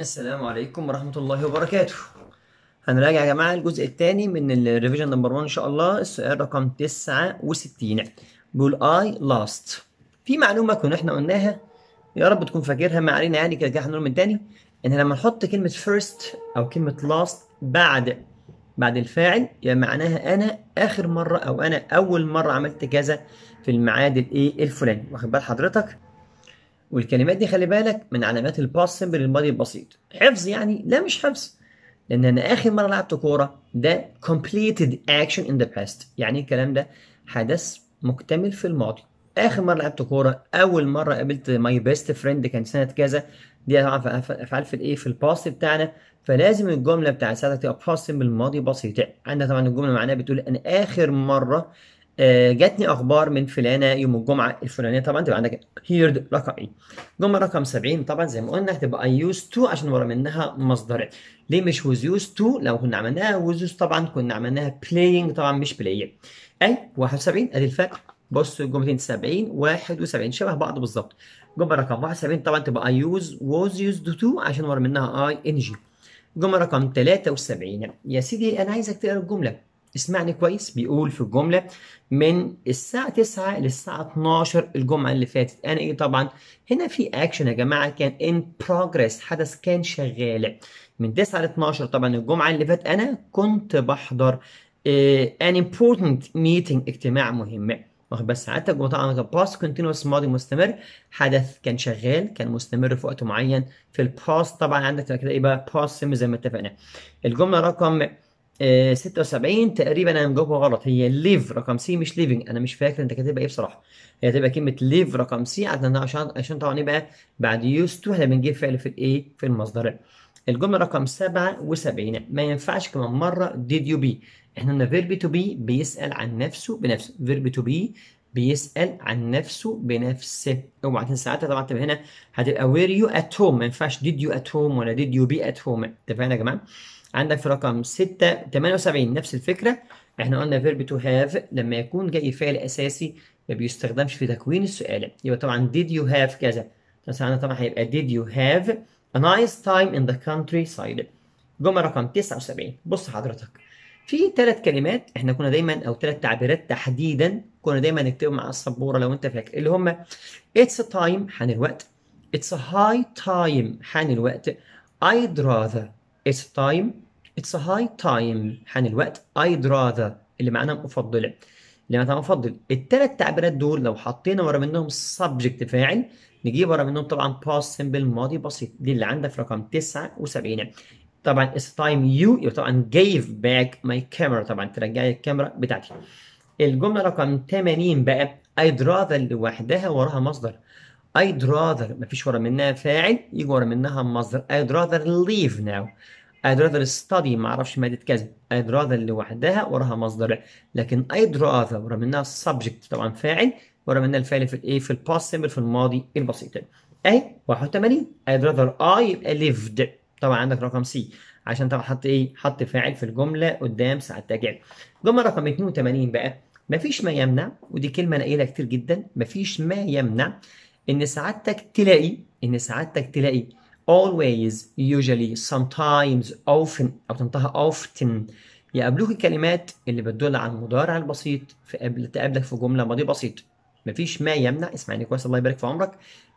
السلام عليكم ورحمة الله وبركاته هنراجع يا جماعة الجزء الثاني من الريفيجن نمبر 1 إن شاء الله السؤال رقم 69 بيقول اي لاست في معلومة كنا احنا قلناها يا رب تكون فاكرها ما علينا يعني كده كده هنقول من تاني إن لما نحط كلمة فيرست أو كلمة لاست بعد بعد الفاعل يعني معناها أنا آخر مرة أو أنا أول مرة عملت كذا في الميعاد الإيه الفلاني واخد بال حضرتك والكلمات دي خلي بالك من علامات الباس سيمبل الماضي البسيط حفظ يعني لا مش حفظ لان انا اخر مره لعبت كوره ده completed action in the past يعني إيه الكلام ده حدث مكتمل في الماضي اخر مره لعبت كوره اول مره قابلت ماي بيست فريند كان سنه كذا دي طبعا افعال في الايه في الباست بتاعنا فلازم الجمله بتاعت ساعتها تبقى باست ماضي بسيط عندنا طبعا الجمله معناها بتقول انا اخر مره آه، جاتني اخبار من فلانه يوم الجمعه الفلانيه طبعا تبقى عندك هيرد رقم ايه جمله رقم 70 طبعا زي ما قلنا هتبقى اي يوز تو عشان ورا منها مصدر ليه مش ويز يوز تو لو كنا عملناها ويز يوز طبعا كنا عملناها بلاينج طبعا مش بلاي اي 71 ادي الفرق بص الجملتين 70 71 شبه بعض بالظبط جمله رقم 71 طبعا تبقى اي يوز ووز يوز تو عشان ورا منها اي ان جي جمله رقم 73 يا سيدي انا عايزك تقرا الجمله اسمعني كويس بيقول في الجملة من الساعة 9 للساعة 12 الجمعة اللي فاتت أنا إيه طبعا هنا في أكشن يا جماعة كان in progress حدث كان شغال من 9 ل 12 طبعا الجمعة اللي فاتت أنا كنت بحضر إن آه، an important meeting اجتماع مهم واخد بس ساعات طبعا كباست كونتينوس ماضي مستمر حدث كان شغال كان مستمر في وقت معين في الباست طبعا عندك كده ايه بقى باست زي ما اتفقنا الجمله رقم 76 آه، تقريبا انا مجاوبها غلط هي ليف رقم سي مش ليفنج انا مش فاكر انت كاتبها ايه بصراحه هي هتبقى كلمه ليف رقم سي عشان عشان طبعا يبقى بعد يوز تو احنا بنجيب فعل في الايه في المصدر الجمله رقم 77 ما ينفعش كمان مره ديد يو بي احنا قلنا فيرب تو بي بيسال عن نفسه بنفسه فيرب تو بي بيسال عن نفسه بنفسه اوعى تنسى ساعتها طبعا تبقى هنا هتبقى وير يو ات هوم ما ينفعش ديد يو ات هوم ولا ديد يو بي ات هوم اتفقنا يا جماعه عندك في رقم 6 78 نفس الفكرة احنا قلنا فيرب تو هاف لما يكون جاي فعل أساسي ما بيستخدمش في تكوين السؤال يبقى طبعا did you have كذا مثلا طبعا هيبقى did you have a nice time in the countryside جملة رقم 79 بص حضرتك في ثلاث كلمات احنا كنا دايما او ثلاث تعبيرات تحديدا كنا دايما نكتبهم على السبوره لو انت فاكر اللي هم اتس تايم حان الوقت اتس هاي تايم حان الوقت I'd rather It's time It's a high time حان الوقت I'd rather اللي معناها أفضل. اللي معناها مفضل الثلاث تعبيرات دول لو حطينا ورا منهم subject فاعل نجيب ورا منهم طبعا past simple ماضي بسيط دي اللي عندها في رقم 79 طبعا it's time you طبعا gave back my camera طبعا ترجع لي الكاميرا بتاعتي الجملة رقم 80 بقى I'd rather لوحدها وراها مصدر I'd rather مفيش ورا منها فاعل يجي ورا منها مصدر I'd rather leave now I'd rather study معرفش مادة كذا I'd rather لوحدها وراها مصدر لكن I'd rather ورا منها subject طبعا فاعل ورا منها الفعل في الايه في الباست في الماضي البسيط اهي 81 I'd rather I يبقى lived طبعا عندك رقم سي عشان طبعا حط ايه حط فاعل في الجمله قدام ساعات تاجل جمله رقم 82 بقى مفيش ما يمنع ودي كلمه انا كتير جدا مفيش ما يمنع ان سعادتك تلاقي ان سعادتك تلاقي always usually sometimes often او تنتهي often يقابلوك الكلمات اللي بتدل على المضارع البسيط في قبل تقابلك في جمله ماضي بسيط مفيش ما يمنع اسمعني كويس الله يبارك في عمرك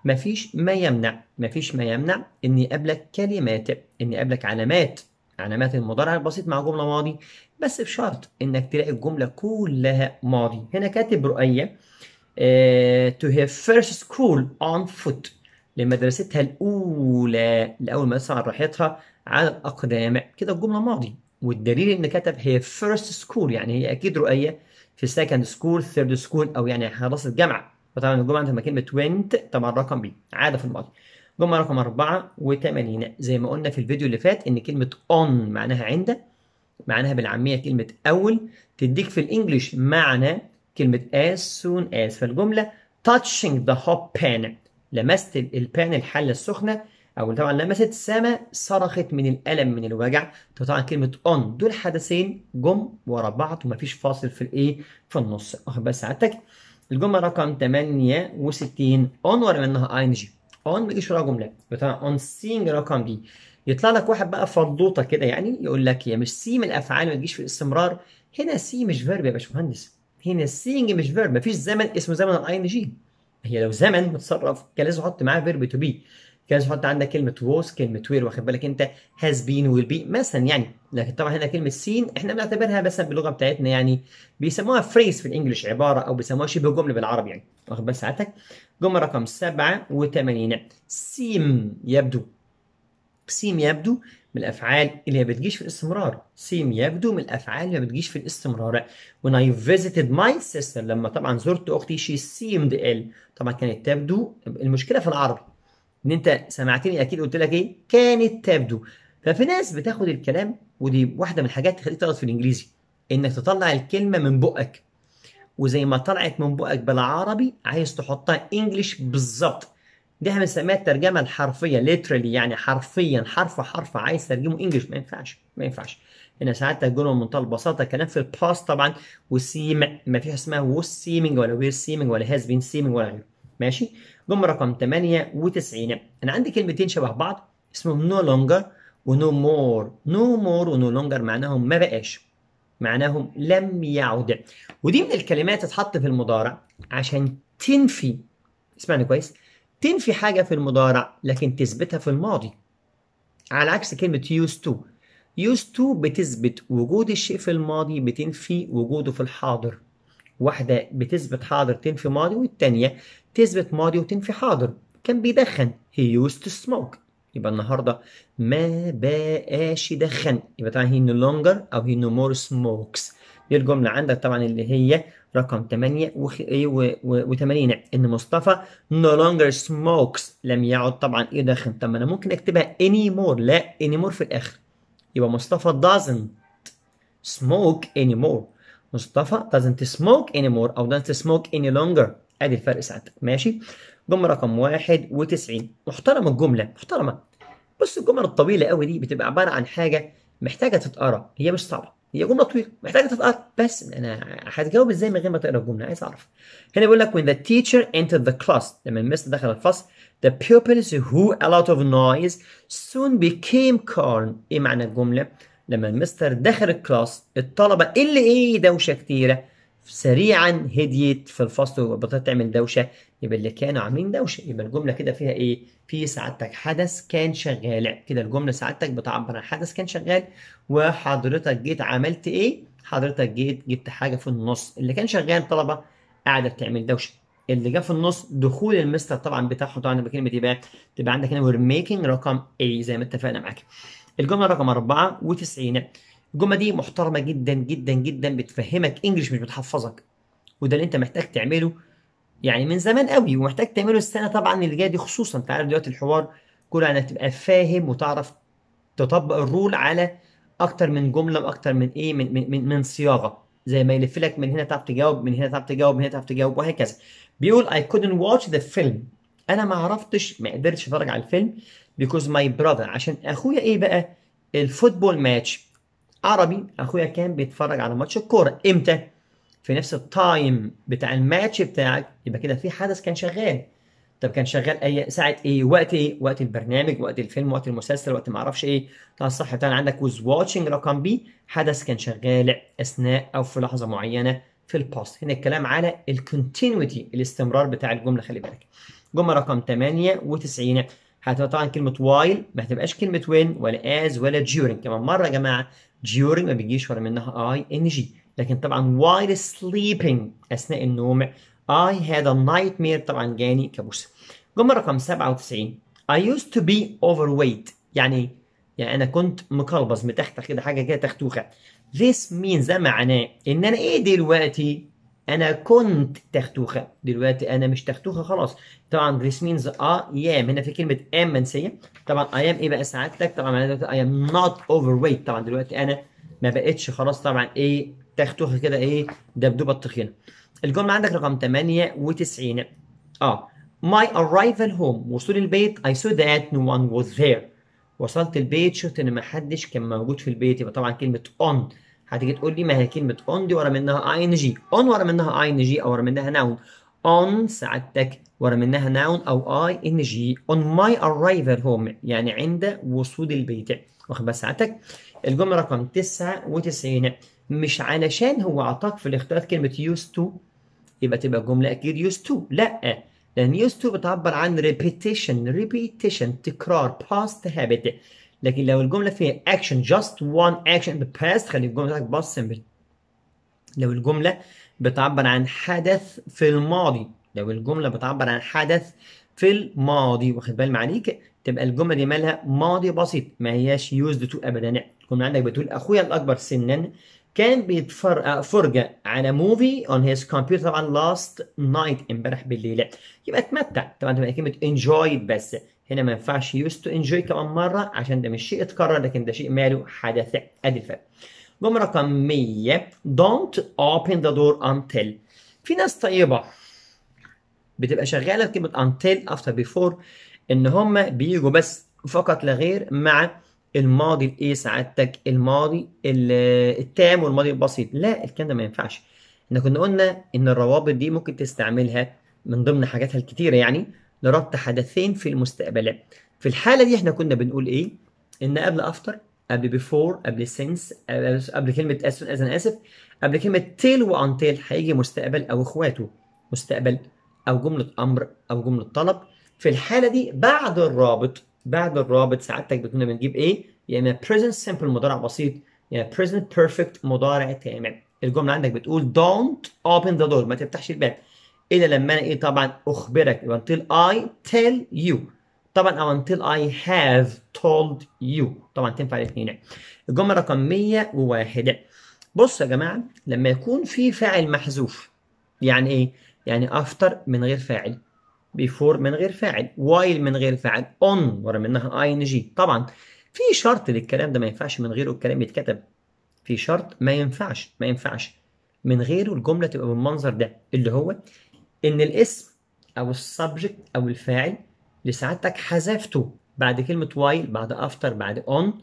مفيش ما يمنع مفيش ما يمنع ان يقابلك كلمات ان يقابلك علامات علامات المضارع البسيط مع جمله ماضي بس بشرط انك تلاقي الجمله كلها ماضي هنا كاتب رؤيه آه، to her first school on foot لمدرستها الأولى لأول مدرسة راحتها على الأقدام كده الجملة ماضي والدليل إن كتب هي first school يعني هي أكيد رؤية في second school third school أو يعني خلاص الجامعة فطبعا الجمعة عندما كلمة went طبعا رقم بي عادة في الماضي جملة رقم 84 زي ما قلنا في الفيديو اللي فات إن كلمة on معناها عند معناها بالعامية كلمة أول تديك في الإنجليش معنى كلمة as soon as فالجملة touching the hot pan لمست البان الحلة السخنة أو طبعا لمست سما صرخت من الألم من الوجع طبعا كلمة on دول حدثين جم ورا بعض ومفيش فاصل في الإيه في النص واخد بس ساعتك الجملة رقم 68 on ورا منها ing on ما يجيش وراها جملة طبعا on seeing رقم دي يطلع لك واحد بقى فضوطة كده يعني يقول لك يا مش سي من الأفعال ما تجيش في الاستمرار هنا سي مش فيرب يا باشمهندس هنا السينج مش فيرب مفيش زمن اسمه زمن الاي ان جي هي لو زمن متصرف كان لازم احط معاه فيرب تو بي كان لازم احط عندك كلمه ووز كلمه وير واخد بالك انت هاز بين ويل بي مثلا يعني لكن طبعا هنا كلمه سين احنا بنعتبرها مثلا باللغه بتاعتنا يعني بيسموها فريز في الانجليش عباره او بيسموها شبه جمله بالعربي يعني واخد بال ساعتك جمله رقم 87 سيم يبدو سيم يبدو من الافعال اللي ما بتجيش في الاستمرار سيم يبدو من الافعال اللي ما بتجيش في الاستمرار when I visited my sister لما طبعا زرت اختي she seemed ill طبعا كانت تبدو المشكله في العربي ان انت سمعتني اكيد قلت لك ايه كانت تبدو ففي ناس بتاخد الكلام ودي واحده من الحاجات تخليك تغلط في الانجليزي انك تطلع الكلمه من بقك وزي ما طلعت من بقك بالعربي عايز تحطها انجلش بالظبط دي بنسميها الترجمه الحرفيه ليترالي يعني حرفيا حرف حرف عايز ترجمه انجلش ما ينفعش ما ينفعش هنا ساعات ترجمه بمنتهى البساطه كلام في الباست طبعا وسيم ما فيش اسمها ووز سيمنج ولا وير سيمنج ولا هاز بين سيمنج ولا غيره ماشي جم رقم 98 انا عندي كلمتين شبه بعض اسمهم نو لونجر ونو مور نو مور ونو لونجر معناهم ما بقاش معناهم لم يعد ودي من الكلمات تتحط في المضارع عشان تنفي اسمعني كويس تنفي حاجة في المضارع لكن تثبتها في الماضي على عكس كلمة used to used to بتثبت وجود الشيء في الماضي بتنفي وجوده في الحاضر واحدة بتثبت حاضر تنفي ماضي والتانية تثبت ماضي وتنفي حاضر كان بيدخن he used to smoke يبقى النهاردة ما بقاش يدخن يبقى طبعا he no longer أو he no more smokes دي الجملة عندك طبعا اللي هي رقم 8 و 80 إيه، ان مصطفى no longer smokes لم يعد طبعا يدخن طب ما انا ممكن اكتبها anymore لا anymore في الاخر يبقى مصطفى doesn't smoke anymore مصطفى doesn't smoke anymore او doesn't smoke any longer ادي الفرق ساعتك ماشي جمله رقم 91 محترمه الجمله محترمه بص الجمل الطويله قوي دي بتبقى عباره عن حاجه محتاجه تتقرا هي مش صعبه هي جمله طويله محتاجه تتقرا بس انا هتجاوب ازاي من غير ما تقرا الجمله عايز اعرف هنا بيقول لك when the teacher entered the class لما المستر دخل الفصل the pupils who a lot of noise soon became calm ايه معنى الجمله لما المستر دخل الكلاس الطلبه اللي ايه دوشه كتيره سريعا هديت في الفصل وبطلت تعمل دوشه يبقى اللي كانوا عاملين دوشه يبقى الجمله كده فيها ايه في سعادتك حدث كان شغال كده الجمله سعادتك بتعبر عن حدث كان شغال وحضرتك جيت عملت ايه حضرتك جيت جبت حاجه في النص اللي كان شغال طلبه قاعده بتعمل دوشه اللي جه في النص دخول المستر طبعا بتاعهم طبعا بكلمه يبقى تبقى عندك هنا وير ميكينج رقم اي زي ما اتفقنا معاك الجمله رقم 94 الجمله دي محترمه جدا جدا جدا بتفهمك انجلش مش بتحفظك وده اللي انت محتاج تعمله يعني من زمان قوي ومحتاج تعمله السنه طبعا اللي جايه دي خصوصا انت عارف دلوقتي الحوار كله انك تبقى فاهم وتعرف تطبق الرول على اكتر من جمله واكتر من ايه من من من, من صياغه زي ما يلف لك من هنا تعرف تجاوب من هنا تعرف تجاوب من هنا تعرف تجاوب وهكذا بيقول I couldn't watch the film انا ما عرفتش ما قدرتش اتفرج على الفيلم because my brother عشان اخويا ايه بقى الفوتبول ماتش عربي اخويا كان بيتفرج على ماتش الكوره امتى في نفس التايم بتاع الماتش بتاعك يبقى كده في حدث كان شغال طب كان شغال اي ساعه ايه وقت ايه وقت البرنامج وقت الفيلم وقت المسلسل وقت ما اعرفش ايه طب الصح بتاعنا عندك was watching رقم بي حدث كان شغال اثناء او في لحظه معينه في الباست هنا الكلام على الكونتينيوتي الاستمرار بتاع الجمله خلي بالك جمله رقم 98 هتبقى طبعا كلمه وايل ما هتبقاش كلمه وين ولا از ولا during كمان مره يا جماعه during ما بيجيش ورا منها I ان جي لكن طبعا while sleeping اثناء النوم I had a nightmare طبعا جاني كابوس جمله رقم 97 I used to be overweight يعني يعني انا كنت مقلبز متختخ كده حاجه كده تختوخه This means ده معناه ان انا ايه دلوقتي انا كنت تختوخه دلوقتي انا مش تختوخه خلاص طبعا this means اه يام هنا في كلمه ام منسيه طبعا اي ام ايه بقى سعادتك طبعا انا دلوقتي اي ام نوت اوفر ويت طبعا دلوقتي انا ما بقتش خلاص طبعا ايه تختوخه كده ايه دبدوبه الطخينه الجمله عندك رقم 98 اه my arrival home وصول البيت I saw that no one was there وصلت البيت شفت ان ما حدش كان موجود في البيت يبقى طبعا كلمه on هتيجي تقول لي ما هي كلمه on دي ورا منها ing on ورا منها ing او ورا منها noun on سعادتك ورا منها noun أو I N G on my arrival home يعني عند وصول البيت واخد بال سعادتك الجملة رقم 99 مش علشان هو أعطاك في الاختيارات كلمة used to يبقى تبقى الجملة أكيد used to لأ لأن used to بتعبر عن repetition repetition تكرار past habit لكن لو الجملة فيها action just one action in the past خلي الجملة بتاعتك past simple لو الجملة بتعبر عن حدث في الماضي لو الجمله بتعبر عن حدث في الماضي واخد بال معاك تبقى الجمله دي مالها ماضي بسيط ما هياش يوزد تو ابدا تكون عندك بتقول اخويا الاكبر سنا كان بيتفرج آه، على موفي اون هيز كمبيوتر طبعا لاست نايت امبارح بالليل يبقى اتمتع طبعا تبقى كلمه انجوي بس هنا ما ينفعش يوز تو انجوي كمان مره عشان ده مش شيء اتكرر لكن ده شيء ماله حدث ادي الفرق جمله رقم 100 don't open the door until في ناس طيبه بتبقى شغاله كلمه until after before ان هم بيجوا بس فقط لا غير مع الماضي الايه سعادتك الماضي التام والماضي البسيط لا الكلام ده ما ينفعش احنا كنا قلنا ان الروابط دي ممكن تستعملها من ضمن حاجاتها الكتيره يعني لربط حدثين في المستقبلات في الحاله دي احنا كنا بنقول ايه ان قبل افتر قبل بيفور قبل سينس قبل كلمه as soon as انا اسف قبل كلمه تيل وانتيل هيجي مستقبل او اخواته مستقبل او جمله امر او جمله طلب في الحاله دي بعد الرابط بعد الرابط سعادتك بتكون بنجيب ايه يا اما present simple مضارع بسيط يا يعني present perfect مضارع تام الجمله عندك بتقول don't open the door ما تفتحش الباب الا لما انا ايه طبعا اخبرك يبقى تيل اي تيل يو طبعا او until I have told you طبعا تنفع الاثنين الجمله رقم 101 بص يا جماعه لما يكون في فاعل محذوف يعني ايه يعني after من غير فاعل before من غير فاعل while من غير فاعل on ورا منها ing طبعا في شرط للكلام ده ما ينفعش من غيره الكلام يتكتب في شرط ما ينفعش ما ينفعش من غيره الجمله تبقى بالمنظر ده اللي هو ان الاسم او السبجكت او الفاعل لسعادتك حذفته بعد كلمه وايل بعد افتر بعد اون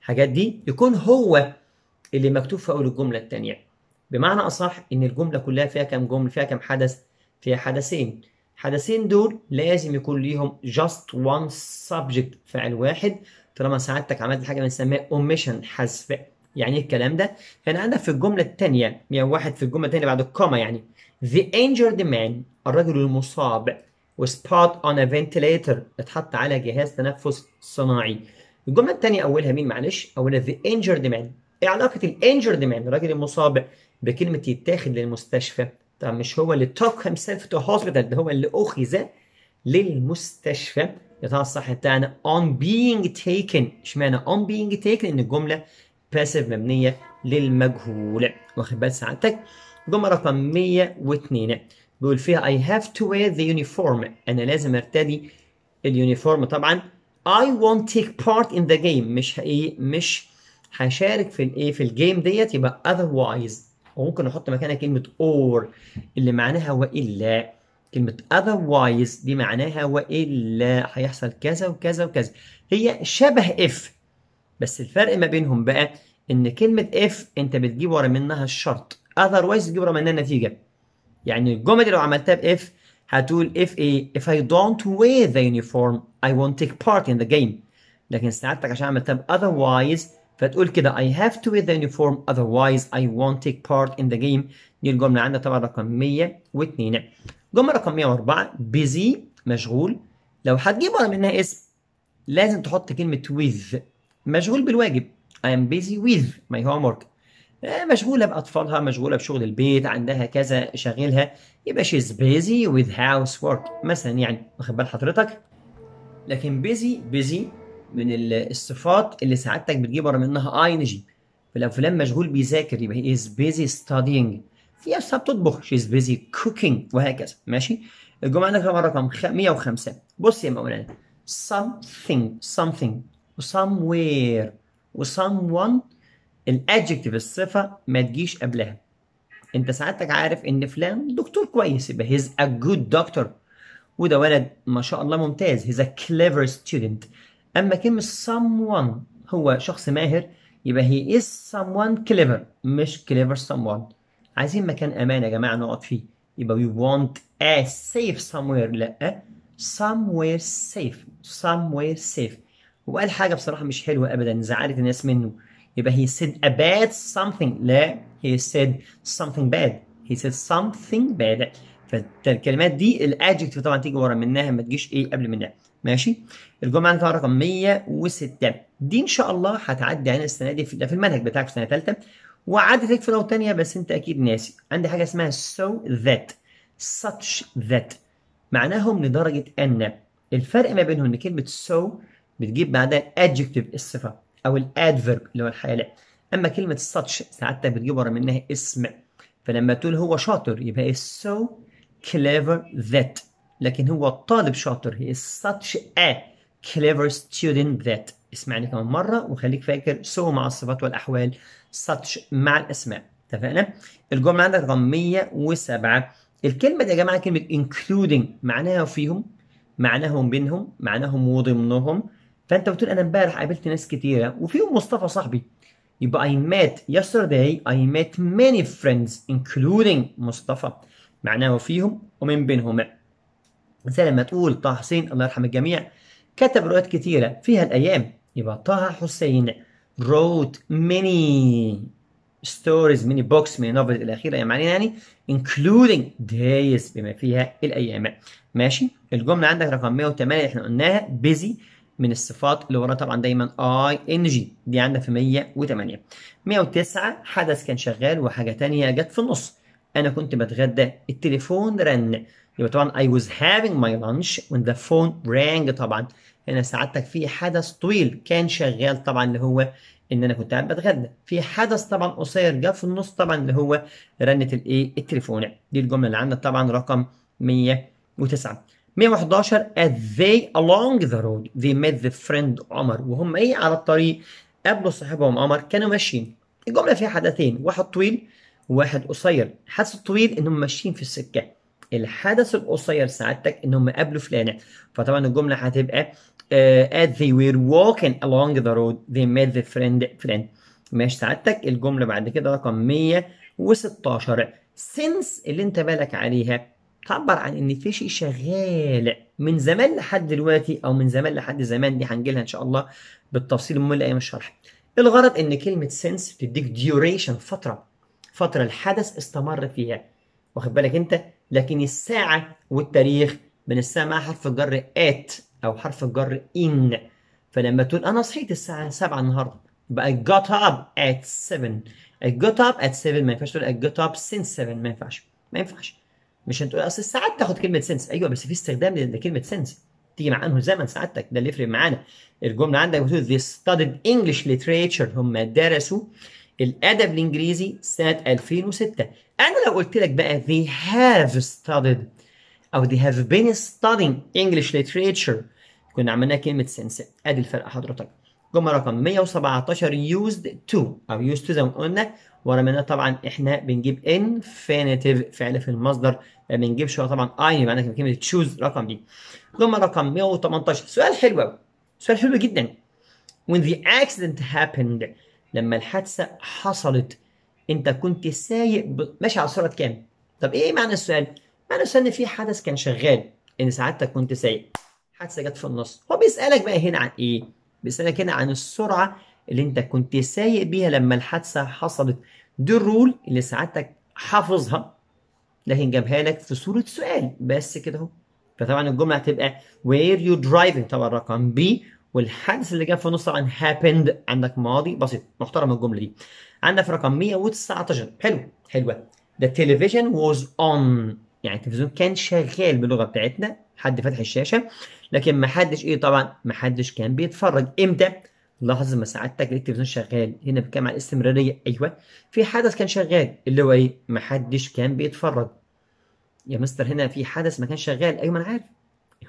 الحاجات دي يكون هو اللي مكتوب في اول الجمله الثانيه بمعنى اصح ان الجمله كلها فيها كام جمله فيها كام حدث فيها حدثين الحدثين دول لازم يكون ليهم just one subject فعل واحد طالما سعادتك عملت حاجه بنسميها omission حذف يعني ايه الكلام ده؟ يعني عندك في الجمله الثانيه يعني واحد في الجمله الثانيه بعد الكومة يعني the injured man الرجل المصاب وسبوت اون ا فنتليتر اتحط على جهاز تنفس صناعي الجمله الثانيه اولها مين معلش اولها ذا انجرد مان ايه علاقه الانجرد مان الراجل المصاب بكلمه يتاخد للمستشفى طب مش هو اللي توك هيم سيلف تو هوسبيتال ده هو اللي اخذ للمستشفى ترى الصح بتاعنا on being taken اشمعنى on being taken ان الجمله باسيف مبنيه للمجهول واخد بال سعادتك جمله رقم 102 بيقول فيها I have to wear the uniform أنا لازم أرتدي اليونيفورم طبعا I won't take part in the game مش إيه مش هشارك في الإيه في الجيم ديت يبقى otherwise وممكن نحط مكانها كلمة or اللي معناها وإلا كلمة otherwise دي معناها وإلا هيحصل كذا وكذا وكذا هي شبه if بس الفرق ما بينهم بقى إن كلمة if أنت بتجيب ورا منها الشرط otherwise بتجيب ورا منها النتيجة يعني الجمله لو عملتها باف هتقول if ايه if I don't wear the uniform I won't take part in the game لكن سعادتك عشان عملتها ب otherwise فتقول كده I have to wear the uniform otherwise I won't take part in the game دي الجملة عندنا طبعا رقم 102 جملة رقم 104 busy مشغول لو هتجيب ورا منها اسم لازم تحط كلمة with مشغول بالواجب I am busy with my homework آه، مشغولة بأطفالها مشغولة بشغل البيت عندها كذا شغلها يبقى she's busy with housework مثلا يعني واخد بال حضرتك لكن busy busy من الصفات اللي سعادتك بتجيب ورا منها اي جي فلو فلان مشغول بيذاكر يبقى he is busy studying في ناس بتطبخ she's busy cooking وهكذا ماشي الجملة عندك رقم 105 بص يا مولانا something something somewhere و someone الادجكتيف الصفه ما تجيش قبلها انت سعادتك عارف ان فلان دكتور كويس يبقى هيز ا جود دكتور وده ولد ما شاء الله ممتاز هيز ا كليفر ستودنت اما كلمه someone هو شخص ماهر يبقى هي از someone clever مش clever someone عايزين مكان امان يا جماعه نقعد فيه يبقى we want a safe somewhere لا somewhere safe somewhere safe وقال حاجه بصراحه مش حلوه ابدا زعلت الناس منه يبقى he said a bad something لا he said something bad he said something bad فالكلمات دي الادجكتيف طبعا تيجي ورا منها ما تجيش ايه قبل منها ماشي الجمله عندنا رقم 106 دي ان شاء الله هتعدي علينا السنه دي في, في المنهج بتاعك في سنه ثالثه وعدت في لو ثانيه بس انت اكيد ناسي عندي حاجه اسمها so that such that معناهم لدرجه ان الفرق ما بينهم ان كلمه so بتجيب بعدها adjective الصفه او الادفرب اللي هو الحالة اما كلمه such ساعتها بتجيب ورا منها اسم فلما تقول هو شاطر يبقى is so clever that لكن هو الطالب شاطر he is such a clever student that اسمعني كمان مرة وخليك فاكر so مع الصفات والأحوال such مع الأسماء اتفقنا الجملة عندك رقم 107 الكلمة دي يا جماعة كلمة including معناها فيهم معناهم بينهم معناهم وضمنهم فانت بتقول انا امبارح قابلت ناس كتيره وفيهم مصطفى صاحبي يبقى I met yesterday I met many friends including مصطفى معناه وفيهم ومن بينهم زي لما تقول طه حسين الله يرحم الجميع كتب روايات كتيرة فيها الأيام يبقى طه حسين wrote many stories many books many novels إلى آخره يعني يعني including days بما فيها الأيام ماشي الجملة عندك رقم 108 احنا قلناها busy من الصفات اللي وراها طبعا دايما اي ان جي دي عندنا في 108 109 حدث كان شغال وحاجه تانية جت في النص انا كنت بتغدى التليفون رن يبقى طبعا اي واز هافينج ماي لانش when ذا فون رانج طبعا هنا سعادتك في حدث طويل كان شغال طبعا اللي هو ان انا كنت قاعد بتغدى في حدث طبعا قصير جه في النص طبعا اللي هو رنت الايه التليفون دي الجمله اللي عندنا طبعا رقم 109 111 as they along the road they met the friend عمر وهم ايه على الطريق قابلوا صاحبهم عمر كانوا ماشيين الجمله فيها حدثين واحد طويل وواحد قصير الحدث الطويل انهم ماشيين في السكه الحدث القصير سعادتك انهم قابلوا فلانة فطبعا الجمله هتبقى uh, as they were walking along the road they met the friend فلان ماشي سعادتك الجمله بعد كده رقم 116 since اللي انت بالك عليها تعبر عن ان في شيء شغال من زمان لحد دلوقتي او من زمان لحد زمان دي هنجيلها ان شاء الله بالتفصيل من ايام الشرح إيه الغرض ان كلمه سنس تديك ديوريشن فتره فتره الحدث استمر فيها واخد بالك انت لكن الساعه والتاريخ الساعه مع حرف الجر ات او حرف الجر ان فلما تقول انا صحيت الساعه 7 النهارده بقى I got up at 7 I got up at 7 ما ينفعش تقول I got up since 7 ما ينفعش ما ينفعش مش هتقول اصل ساعات تاخد كلمه سنس ايوه بس في استخدام لكلمه سنس تيجي مع انه زمن سعادتك ده اللي يفرق معانا الجمله عندك بتقول they studied English literature هم درسوا الادب الانجليزي سنه 2006 انا لو قلت لك بقى they have studied او they have been studying English literature كنا عملنا كلمه سنس ادي الفرق حضرتك جمله رقم 117 used to او used to زي ما قلنا ورا منها طبعا احنا بنجيب infinitive فعل في المصدر بنجيبش طبعا اي معنى كلمه تشوز رقم دي لما رقم 118 سؤال حلو قوي سؤال حلو جدا when the accident happened لما الحادثه حصلت انت كنت سايق ب... ماشي على سرعه كام طب ايه معنى السؤال معنى السؤال ان في حدث كان شغال ان سعادتك كنت سايق حادثه جت في النص هو بيسالك بقى هنا عن ايه بيسالك هنا عن السرعه اللي انت كنت سايق بيها لما الحادثه حصلت دي الرول اللي سعادتك حافظها لكن جابها لك في صورة سؤال بس كده اهو فطبعا الجملة هتبقى وير يو درايفنج طبعا رقم بي والحدث اللي جاب في النص طبعا هابند عندك ماضي بسيط محترم الجملة دي عندنا في رقم 119 حلو حلوة ذا تلفزيون واز اون يعني التلفزيون كان شغال باللغة بتاعتنا حد فتح الشاشة لكن ما حدش ايه طبعا ما حدش كان بيتفرج امتى لاحظ ما سعادتك لقيت التلفزيون شغال هنا بتكلم على الاستمراريه ايوه في حدث كان شغال اللي هو ايه ما حدش كان بيتفرج يا مستر هنا في حدث ما كان شغال ايوه ما انا عارف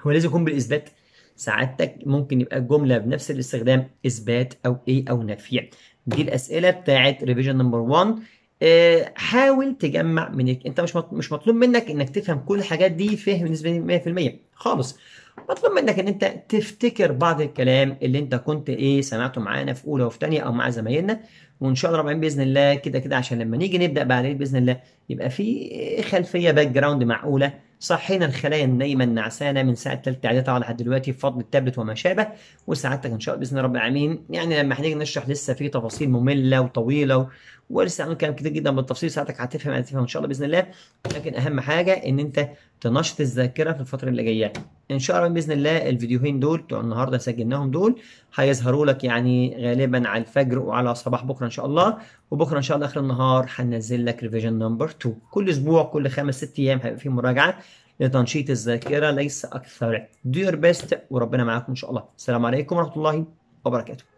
هو لازم يكون بالاثبات سعادتك ممكن يبقى الجمله بنفس الاستخدام اثبات او ايه او نفي دي الاسئله بتاعت ريفيجن نمبر 1 أه حاول تجمع منك انت مش مش مطلوب منك انك تفهم كل الحاجات دي فهم بنسبه 100% خالص بطلب منك ان انت تفتكر بعض الكلام اللي انت كنت ايه سمعته معانا في اولى وفي ثانيه او مع زمايلنا وان شاء الله ربنا باذن الله كده كده عشان لما نيجي نبدا بعد باذن الله يبقى في خلفيه باك جراوند معقوله صحينا الخلايا النايمه النعسانه من ساعه ثالثه اعدادي طبعا لحد دلوقتي بفضل التابلت وما شابه وسعادتك ان شاء الله باذن رب العالمين يعني لما هنيجي نشرح لسه في تفاصيل ممله وطويله ولسه هنقول كلام كتير جدا بالتفصيل ساعتك هتفهم هتفهم ان شاء الله باذن الله لكن اهم حاجه ان انت تنشط الذاكره في الفتره اللي جايه ان شاء الله باذن الله الفيديوهين دول بتوع النهارده سجلناهم دول هيظهروا لك يعني غالبا على الفجر وعلى صباح بكره ان شاء الله وبكره ان شاء الله اخر النهار هننزل لك ريفيجن نمبر 2 كل اسبوع كل خمس ست ايام هيبقى في مراجعه لتنشيط الذاكره ليس اكثر دو يور بيست وربنا معاكم ان شاء الله السلام عليكم ورحمه الله وبركاته